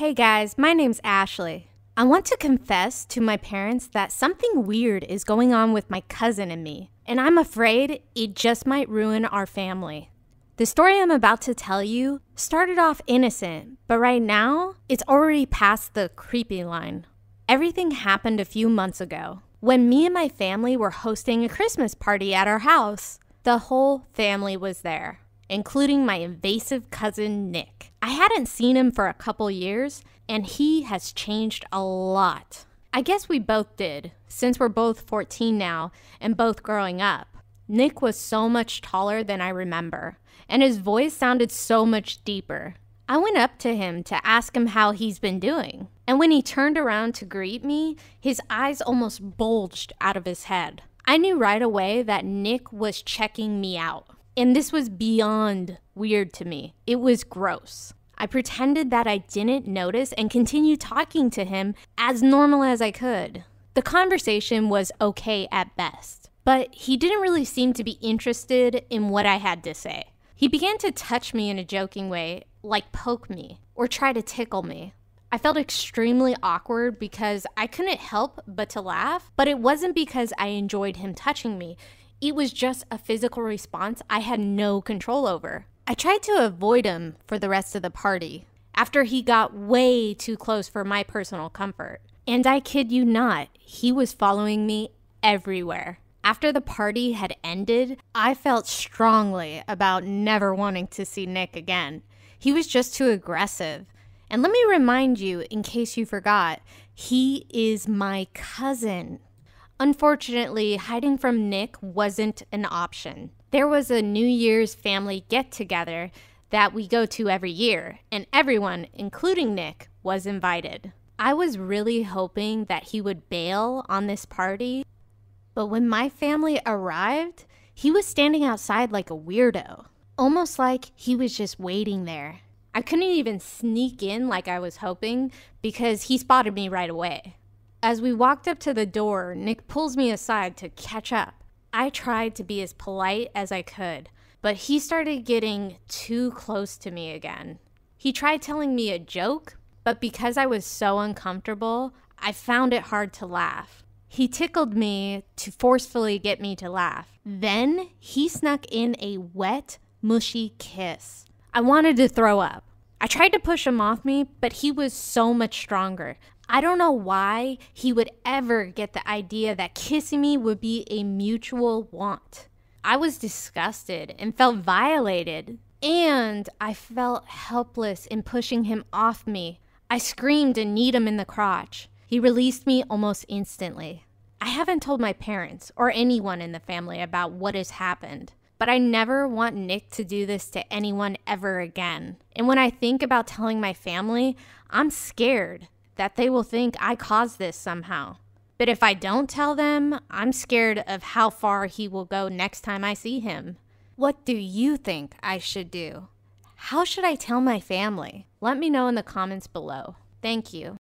Hey guys, my name's Ashley. I want to confess to my parents that something weird is going on with my cousin and me, and I'm afraid it just might ruin our family. The story I'm about to tell you started off innocent, but right now, it's already past the creepy line. Everything happened a few months ago when me and my family were hosting a Christmas party at our house. The whole family was there including my invasive cousin Nick. I hadn't seen him for a couple years, and he has changed a lot. I guess we both did, since we're both 14 now and both growing up. Nick was so much taller than I remember, and his voice sounded so much deeper. I went up to him to ask him how he's been doing, and when he turned around to greet me, his eyes almost bulged out of his head. I knew right away that Nick was checking me out. And this was beyond weird to me. It was gross. I pretended that I didn't notice and continued talking to him as normal as I could. The conversation was okay at best, but he didn't really seem to be interested in what I had to say. He began to touch me in a joking way, like poke me or try to tickle me. I felt extremely awkward because I couldn't help but to laugh, but it wasn't because I enjoyed him touching me. It was just a physical response I had no control over. I tried to avoid him for the rest of the party after he got way too close for my personal comfort. And I kid you not, he was following me everywhere. After the party had ended, I felt strongly about never wanting to see Nick again. He was just too aggressive. And let me remind you, in case you forgot, he is my cousin. Unfortunately, hiding from Nick wasn't an option. There was a New Year's family get together that we go to every year, and everyone, including Nick, was invited. I was really hoping that he would bail on this party, but when my family arrived, he was standing outside like a weirdo, almost like he was just waiting there. I couldn't even sneak in like I was hoping because he spotted me right away. As we walked up to the door, Nick pulls me aside to catch up. I tried to be as polite as I could, but he started getting too close to me again. He tried telling me a joke, but because I was so uncomfortable, I found it hard to laugh. He tickled me to forcefully get me to laugh. Then he snuck in a wet, mushy kiss. I wanted to throw up. I tried to push him off me, but he was so much stronger. I don't know why he would ever get the idea that kissing me would be a mutual want. I was disgusted and felt violated, and I felt helpless in pushing him off me. I screamed and kneed him in the crotch. He released me almost instantly. I haven't told my parents or anyone in the family about what has happened, but I never want Nick to do this to anyone ever again. And when I think about telling my family, I'm scared that they will think I caused this somehow. But if I don't tell them, I'm scared of how far he will go next time I see him. What do you think I should do? How should I tell my family? Let me know in the comments below. Thank you.